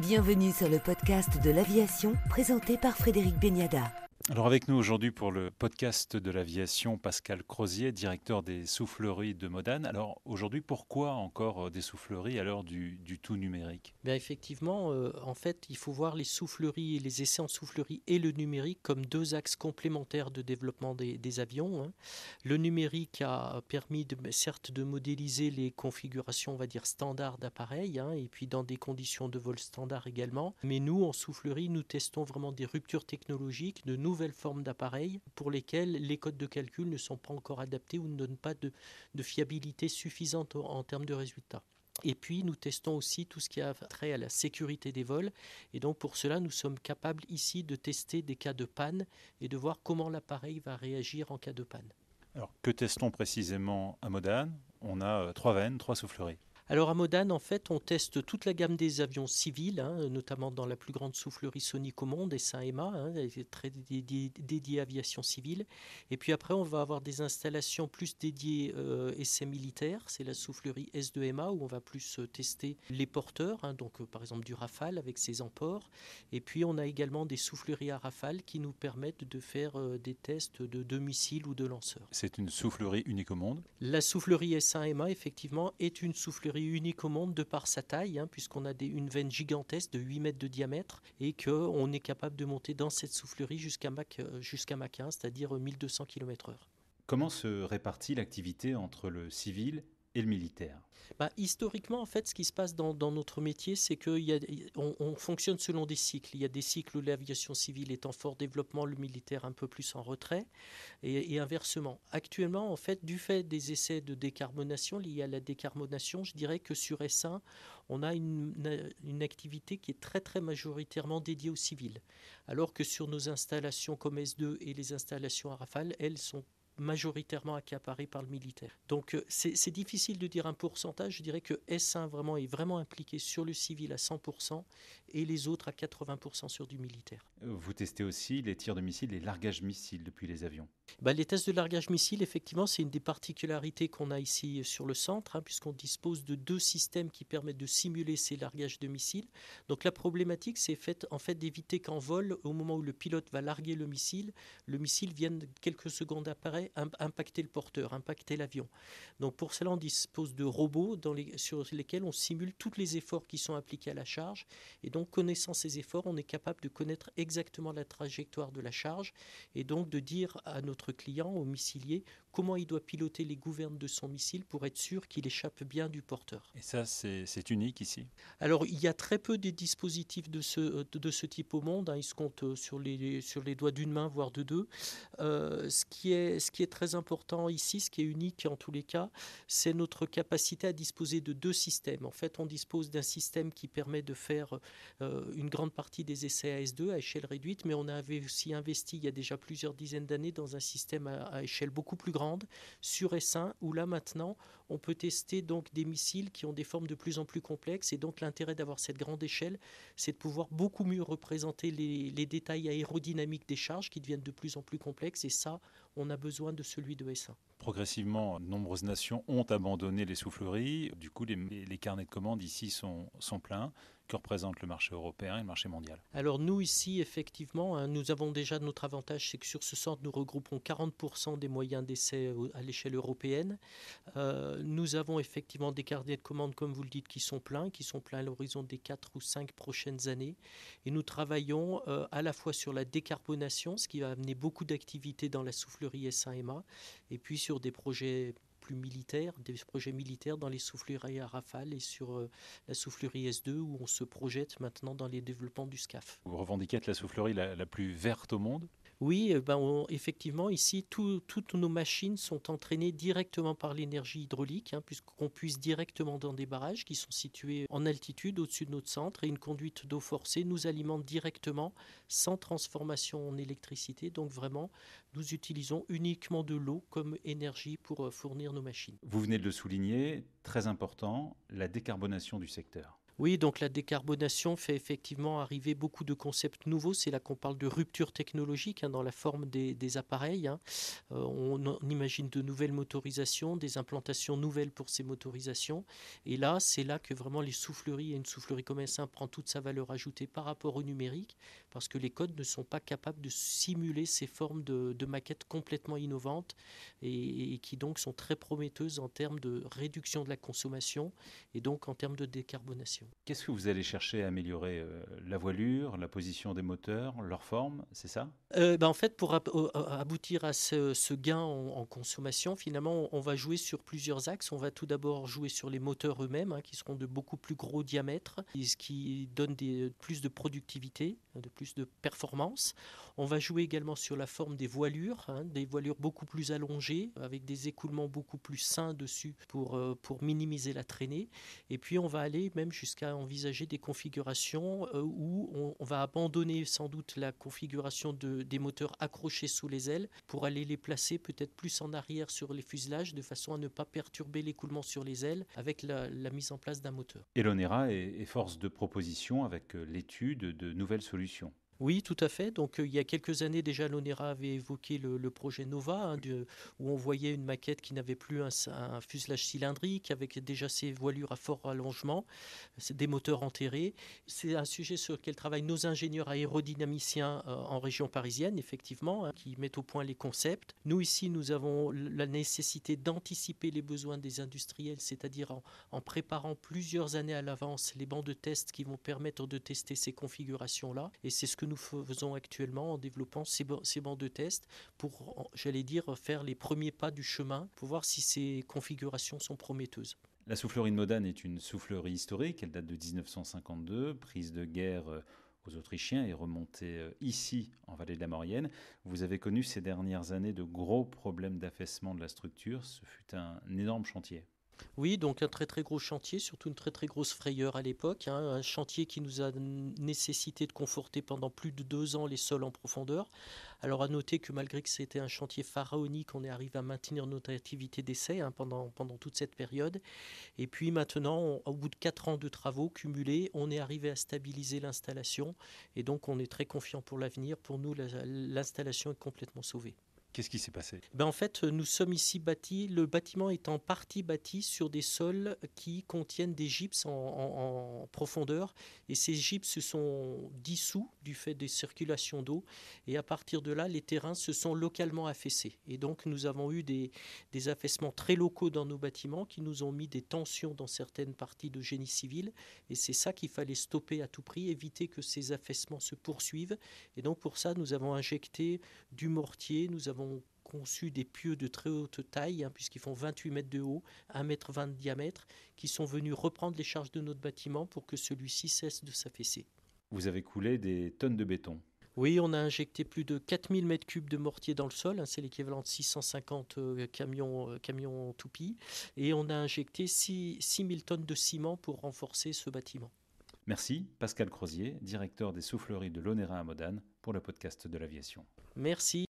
Bienvenue sur le podcast de l'aviation présenté par Frédéric Beniada. Alors avec nous aujourd'hui pour le podcast de l'aviation, Pascal Crozier, directeur des souffleries de Modane. Alors aujourd'hui, pourquoi encore euh, des souffleries à l'heure du, tout numérique Bien Effectivement, euh, en fait, il faut voir les souffleries, les essais en soufflerie et le numérique comme deux axes complémentaires de développement des, avions. Hein. Le numérique a permis de, ben, certes de modéliser les configurations, on va dire, standards d'appareils, hein, et puis dans des conditions de vol standard également. Mais nous, en soufflerie, nous testons vraiment des ruptures technologiques, de nous nouvelles formes d'appareils pour lesquels les codes de calcul ne sont pas encore adaptés ou ne donnent pas de, fiabilité suffisante en, termes de résultats. Et puis, nous testons aussi tout ce qui a trait à la sécurité des vols. Et donc, pour cela, nous sommes capables ici de tester des cas de panne et de voir comment l'appareil va réagir en cas de panne. Alors, que testons précisément à Modane On a euh, trois veines, trois souffleries. Alors à Modane, en fait, on teste toute la gamme des avions civils, hein, notamment dans la plus grande soufflerie sonique au monde, s emma hein, très dédiée à aviation civile. Et puis après, on va avoir des installations plus dédiées euh, essais militaires. C'est la soufflerie S2MA où on va plus euh, tester les porteurs, hein, donc euh, par exemple du Rafale avec ses emports. Et puis on a également des souffleries à Rafale qui nous permettent de faire euh, des tests de, de missiles ou de lanceurs. C'est une soufflerie unique au monde La soufflerie S1MA, effectivement, est une soufflerie unique au monde de par sa taille, hein, puisqu'on a une veine gigantesque de 8 mètres de diamètre et qu'on est capable de monter dans cette soufflerie jusqu'à Mach, euh, jusqu'à Mach 1, c'est-à-dire 1200 km/h. Comment se répartit l'activité entre le civil et le militaire bah, Historiquement, en fait, ce qui se passe dans, notre métier, c'est qu'on on fonctionne selon des cycles. Il y a des cycles où l'aviation civile est en fort développement, le militaire un peu plus en retrait, et, inversement. Actuellement, en fait, du fait des essais de décarbonation liés à la décarbonation, je dirais que sur S1, on a une, activité qui est très, très majoritairement dédiée au civil, alors que sur nos installations comme S2 et les installations à Rafale, elles sont majoritairement accaparés par le militaire. Donc euh, c'est difficile de dire un pourcentage. Je dirais que S1 vraiment est vraiment impliqué sur le civil à 100% et les autres à 80% sur du militaire. Euh, vous testez aussi les tirs de missiles, les largages missiles depuis les avions bah, Les tests de largage missile, effectivement, c'est une des particularités qu'on a ici euh, sur le centre, hein, puisqu'on dispose de deux systèmes qui permettent de simuler ces largages de missiles. Donc la problématique, c'est en fait d'éviter qu'en vol, au moment où le pilote va larguer le missile, le missile vienne quelques secondes après, impacter le porteur, impacter l'avion. Donc pour cela, on dispose de robots sur lesquels on simule tous les efforts qui sont appliqués à la charge. Et donc connaissant ces efforts, on est capable de connaître exactement la trajectoire de la charge et donc de dire à notre client, au missilier, comment il doit piloter les gouvernes de son missile pour être sûr qu'il échappe bien du porteur. Et ça, c'est unique ici Alors, il y a très peu des dispositifs de ce, euh, de ce type au monde. Hein. ils se comptent euh, sur les, sur les doigts d'une main, voire de deux. Euh, ce, qui est, ce qui est très important ici, ce qui est unique en tous les cas, c'est notre capacité à disposer de deux systèmes. En fait, on dispose d'un système qui permet de faire une grande partie des essais AS2 à échelle réduite, mais on avait aussi investi il y a déjà plusieurs dizaines d'années dans un système à échelle beaucoup plus grande sur S1 où là maintenant on peut tester donc des missiles qui ont des formes de plus en plus complexes et donc l'intérêt d'avoir cette grande échelle c'est de pouvoir beaucoup mieux représenter les, détails aérodynamiques des charges qui deviennent de plus en plus complexes et ça on a besoin de celui de S1. Progressivement, nombreuses nations ont abandonné les souffleries. Du coup, les, carnets de commandes ici sont pleins que représente le marché européen et le marché mondial Alors nous ici, effectivement, hein, nous avons déjà notre avantage, c'est que sur ce centre, nous regroupons 40% des moyens d'essai à l'échelle européenne. Euh, nous avons effectivement des carnets de commandes, comme vous le dites, qui sont pleins, qui sont pleins à l'horizon des 4 ou 5 prochaines années. Et nous travaillons euh, à la fois sur la décarbonation, ce qui va amener beaucoup d'activités dans la soufflerie s 1 et puis sur des projets militaires, des projets militaires dans les souffleries à rafale et sur euh, la soufflerie S2 où on se projette maintenant dans les développements du SCAF. Vous revendiquez la soufflerie la plus verte au monde oui, euh, ben effectivement, ici, toutes nos machines sont entraînées directement par l'énergie hydraulique, hein, puisqu'on puisse directement dans des barrages qui sont situés en altitude au-dessus de notre centre, et une conduite d'eau forcée nous alimente directement sans transformation en électricité. Donc vraiment, nous utilisons uniquement de l'eau comme énergie pour euh, fournir nos machines. Vous venez de le souligner, très important, la décarbonation du secteur. Oui, donc la décarbonation fait effectivement arriver beaucoup de concepts nouveaux. C'est là qu'on parle de rupture technologique hein, dans la forme des, appareils. Hein. Euh, on, imagine de nouvelles motorisations, des implantations nouvelles pour ces motorisations. Et là, c'est là que vraiment les souffleries et une soufflerie comme prend toute sa valeur ajoutée par rapport au numérique, parce que les codes ne sont pas capables de simuler ces formes de, maquettes complètement innovantes et qui donc sont très prometteuses en termes de réduction de la consommation et donc en termes de décarbonation. Qu'est-ce que vous allez chercher à améliorer euh, La voilure, la position des moteurs, leur forme, c'est ça euh, ben En fait, pour euh, aboutir à ce, gain en, consommation, finalement, on va jouer sur plusieurs axes. On va tout d'abord jouer sur les moteurs eux-mêmes, hein, qui seront de beaucoup plus gros diamètres, ce qui donne des, plus de productivité, hein, de plus de performance. On va jouer également sur la forme des voilures, hein, des voilures beaucoup plus allongées, avec des écoulements beaucoup plus sains dessus pour, pour minimiser la traînée. Et puis, on va aller même jusqu'à jusqu'à envisager des configurations euh, où on, va abandonner sans doute la configuration des moteurs accrochés sous les ailes pour aller les placer peut-être plus en arrière sur les fuselages de façon à ne pas perturber l'écoulement sur les ailes avec la, mise en place d'un moteur. Elonera est force de proposition avec euh, l'étude de nouvelles solutions. Oui, tout à fait. Donc, euh, il y a quelques années déjà, l'ONERA avait évoqué le, projet Nova, hein, où on voyait une maquette qui n'avait plus un, fuselage cylindrique, avec déjà ses voilures à fort allongement, des moteurs enterrés. C'est un sujet sur lequel travaillent nos ingénieurs aérodynamiciens euh, en région parisienne, effectivement, hein, qui mettent au point les concepts. Nous, ici, nous avons la nécessité d'anticiper les besoins des industriels, c'est-à-dire en, préparant plusieurs années à l'avance les bancs de test qui vont permettre de tester ces configurations-là. Et c'est ce que nous faisons actuellement en développant ces, bancs de test pour, j'allais dire, faire les premiers pas du chemin pour voir si ces configurations sont prometteuses. La soufflerie de Modane est une soufflerie historique, elle date de 1952, prise de guerre euh, aux Autrichiens et remontée euh, ici en vallée de la Maurienne. Vous avez connu ces dernières années de gros problèmes d'affaissement de la structure. Ce fut un énorme chantier. Oui, donc un très très gros chantier, surtout une très très grosse frayeur à l'époque. Hein. un chantier qui nous a nécessité de conforter pendant plus de deux ans les sols en profondeur. Alors à noter que malgré que c'était un chantier pharaonique, on est arrivé à maintenir notre activité d'essai hein, pendant, pendant toute cette période. Et puis maintenant, au bout de quatre ans de travaux cumulés, on est arrivé à stabiliser l'installation. Et donc on est très confiant pour l'avenir. Pour nous, l'installation est complètement sauvée. Qu'est-ce qui s'est passé ben En fait, nous sommes ici bâtis, le bâtiment est en partie bâti sur des sols qui contiennent des gypses en, profondeur. Et ces gypses se sont dissous du fait des circulations d'eau. Et à partir de là, les terrains se sont localement affaissés. Et donc, nous avons eu des, des affaissements très locaux dans nos bâtiments qui nous ont mis des tensions dans certaines parties de génie civil. Et c'est ça qu'il fallait stopper à tout prix, éviter que ces affaissements se poursuivent. Et donc, pour ça, nous avons injecté du mortier, nous avons conçu des pieux de très haute taille, hein, puisqu'ils font 28 mètres de haut, 1 mètre 20 de diamètre, qui sont venus reprendre les charges de notre bâtiment pour que celui-ci cesse de s'affaisser. Vous avez coulé des tonnes de béton. Oui, on a injecté plus de 4000 mètres cubes de mortier dans le sol, hein, c'est l'équivalent de 650 euh, camions, euh, camions toupies, et on a injecté 6000 tonnes de ciment pour renforcer ce bâtiment. Merci Pascal Crozier, directeur des souffleries de l'Onera à Modane, pour le podcast de l'aviation. Merci.